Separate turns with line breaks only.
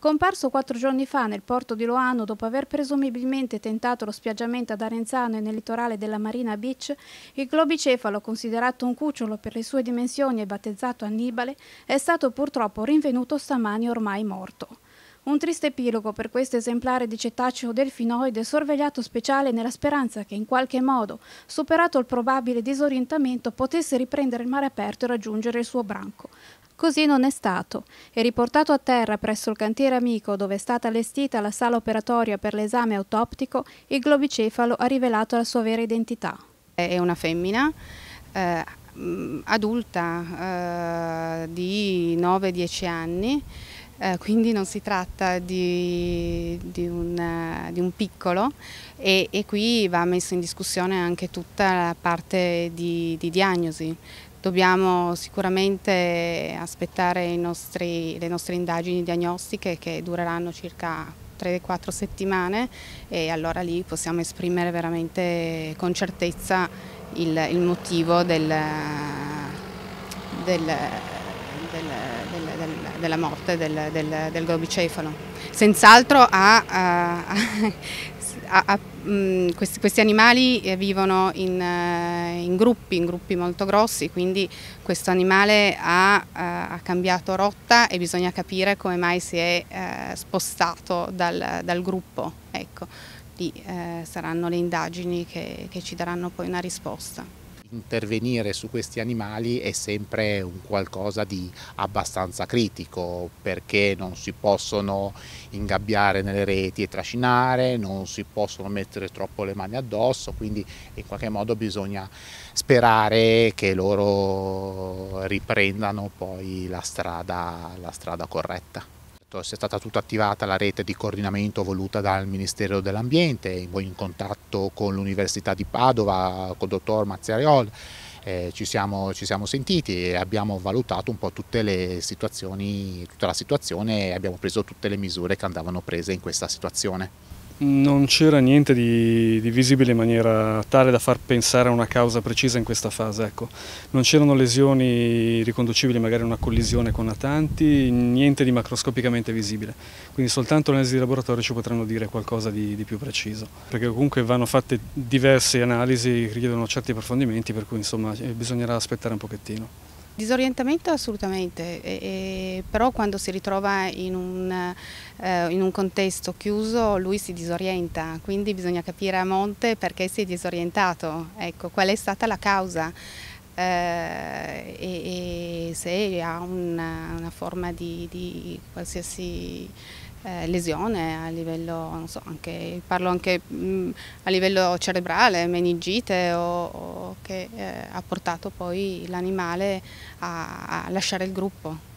Comparso quattro giorni fa nel porto di Loano dopo aver presumibilmente tentato lo spiaggiamento ad Arenzano e nel litorale della Marina Beach, il globicefalo, considerato un cucciolo per le sue dimensioni e battezzato Annibale, è stato purtroppo rinvenuto stamani ormai morto. Un triste epilogo per questo esemplare di cetaceo delfinoide sorvegliato speciale nella speranza che in qualche modo, superato il probabile disorientamento, potesse riprendere il mare aperto e raggiungere il suo branco. Così non è stato e riportato a terra presso il cantiere amico dove è stata allestita la sala operatoria per l'esame autoptico, il globicefalo ha rivelato la sua vera identità.
È una femmina eh, adulta eh, di 9-10 anni eh, quindi non si tratta di, di, un, eh, di un, piccolo e, e, qui va messa in discussione anche tutta la parte di, di diagnosi. Dobbiamo sicuramente aspettare nostri, le nostre indagini diagnostiche che dureranno circa 3-4 settimane e allora lì possiamo esprimere veramente con certezza il, il motivo del, del del, del, della morte del, del gorbicefalo. Senz'altro a, a, a, questi, questi, animali eh, vivono in, eh, in, gruppi, in gruppi molto grossi, quindi questo animale ha, eh, ha, cambiato rotta e bisogna capire come mai si è spostato dal, dal gruppo. Ecco, lì saranno le indagini che, che ci daranno poi una risposta
intervenire su questi animali è sempre un qualcosa di abbastanza critico perché non si possono ingabbiare nelle reti e trascinare, non si possono mettere troppo le mani addosso, quindi in qualche modo bisogna sperare che loro riprendano poi la strada, la strada corretta progetto, è stata tutta attivata la rete di coordinamento voluta dal Ministero dell'Ambiente, in contatto con l'Università di Padova, con il dottor Mazzariol, eh, ci, siamo, ci, siamo, sentiti e abbiamo valutato un po' tutte le situazioni, tutta la situazione e abbiamo preso tutte le misure che andavano prese in questa situazione.
Non c'era niente di, di, visibile in maniera tale da far pensare a una causa precisa in questa fase. Ecco. Non c'erano lesioni riconducibili magari a una collisione con natanti, niente di macroscopicamente visibile. Quindi soltanto le analisi di laboratorio ci potranno dire qualcosa di, di, più preciso. Perché comunque vanno fatte diverse analisi, richiedono certi approfondimenti, per cui insomma eh, bisognerà aspettare un pochettino.
Disorientamento assolutamente, e, e, però quando si ritrova in un, eh, in un, contesto chiuso lui si disorienta, quindi bisogna capire a monte perché si è disorientato, ecco, qual è stata la causa eh, e, e, se ha una, una forma di, di qualsiasi eh, lesione a livello, so, anche, parlo anche mh, mm, a livello cerebrale, meningite o, o che eh, ha portato poi l'animale a, a lasciare il gruppo.